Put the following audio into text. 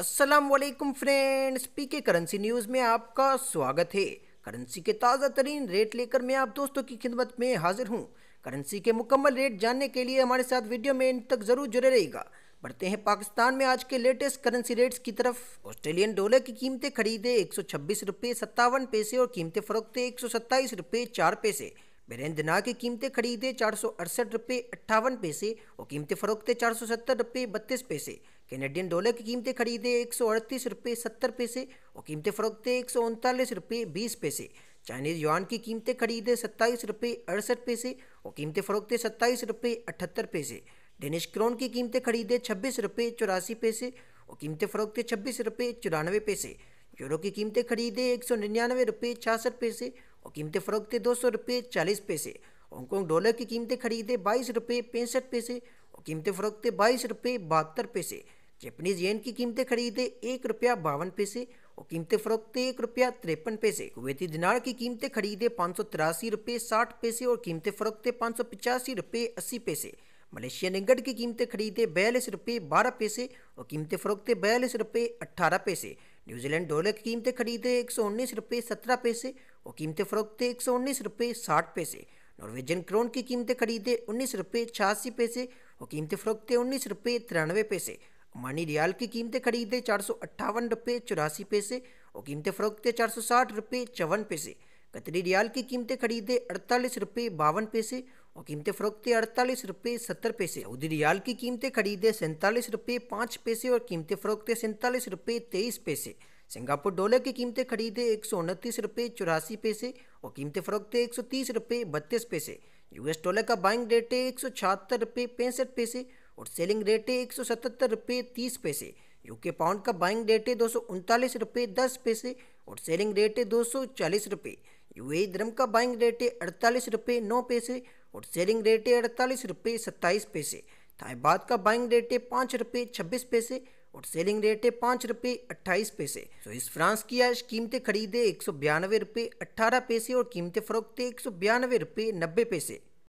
Aslam friends P K currency news में आपका स्वागत है करेंसी के ताज़ा तरीन रेट लेकर मैं आप दोस्तों की खिदमत में हाजिर हूँ करेंसी के मुकम्मल रेट जानने के लिए हमारे साथ वीडियो में इन तक ज़रूर जुड़े रहेगा बढ़ते हैं पाकिस्तान में आज के लेटेस्ट करेंसी रेट्स की तरफ ऑस्ट्रेलियन डॉलर की कीमतें खरीदे एक सौ छब्बीस रुपये सत्तावन पैसे और कीमतें फरोख्ते एक सौ सत्ताईस रुपये चार पैसे वीरेंद्र नाग की कीमतें खरीदे चार सौ अड़सठ रुपये अट्ठावन पैसे और कीमतें फरोख्ते चार सौ सत्तर रुपये बत्तीस पैसे कैनेडियन डॉलर की कीमतें खरीदे एक सौ अड़तीस रुपये सत्तर पैसे और कीमतें फरोख्ते एक सौ उनतालीस रुपये बीस पैसे चाइनीज युआन की कीमतें खरीदे सत्ताईस रुपये अड़सठ पैसे और कीमतें फरोख्ते सत्ताईस रुपये अठहत्तर पैसे डेनिश क्रोन की कीमतें खरीदे छब्बीस रुपये चौरासी पैसे और कीमतें फरोख्ते छब्बीस रुपये चौरानवे पैसे यूरो की कीमतें खरीदे एक सौ निन्यानवे रुपये छियासठ पैसे और कीमतें फरोख्त दो सौ रुपये चालीस पैसे हांगकॉन्ग डॉलर की कीमतें खरीदे बाईस रुपये पैंसठ पैसे और कीमतें फरोख्त बाईस रुपये बहत्तर पैसे जैपनीज़ येन की कीमतें खरीदे एक रुपया बावन पैसे और कीमतें फरोख्त एक रुपया तिरपन पैसे कुवैती दिनार की कीमतें खरीदे पाँच सौ तिरासी रुपये साठ पैसे और कीमतें फरोख्त पाँच सौ पचासी रुपये अस्सी पैसे मलेशिया रिंगट की कीमतें खरीदे बयालीस रुपये बारह पैसे और कीमतें फरोख्त बयालीस रुपये अट्ठारह पैसे न्यूजीलैंड डॉलर की कीमतें खरीदे एक सौ उन्नीस रुपये सत्रह पैसे और कीमतें फरोख्ते एक सौ उन्नीस रुपये साठ पैसे नॉर्वेजियन क्रोन की कीमतें खरीदे उन्नीस रुपये छियासी पैसे और कीमतें फरोख्ते उन्नीस रुपये तिरानवे पैसे मानी रियाल की कीमतें खरीदे चार सौ अट्ठावन रुपये चौरासी पैसे और कीमतें फरोख्ते चार सौ साठ रुपये चौवन पैसे कतरी रियाल की कीमतें खरीदे अड़तालीस रुपये बावन पैसे और कीमतें फरोख्तें अड़तालीस रुपये सत्तर पैसे उधर रियाल की कीमतें खरीदे सैंतालीस रुपये पाँच पैसे और कीमतें फरोख्तें सैंतालीस रुपये तेईस पैसे सिंगापुर डॉलर की कीमतें खरीदे एक सौ उनतीस रुपये चौरासी पैसे और कीमतें फरोख्तें एक सौ तीस रुपये बत्तीस पैसे यूएस डॉलर का बाइंग रेट है एक सौ छहत्तर रुपये पैंसठ पैसे और सेलिंग रेट है एक सौ सतहत्तर रुपये तीस पैसे यूके पाउंड का बाइंग रेट है दो सौ उनतालीस रुपये दस पैसे और सेलिंग रेट है दो सौ चालीस रुपये ए द्रम का बाइंग रेट है अड़तालीस रुपये नौ पैसे और सेलिंग रेट है अड़तालीस रुपये सत्ताईस पैसे थाईबाद का बाइंग रेट है पाँच रुपये छब्बीस पैसे और सेलिंग रेट है पाँच रुपये अट्ठाईस पैसे तो इस फ्रांस की आज कीमतें खरीदे एक सौ बयानवे रुपये अट्ठारह पैसे और कीमतें फरोख्ते एक सौ बयानवे रुपये नब्बे पैसे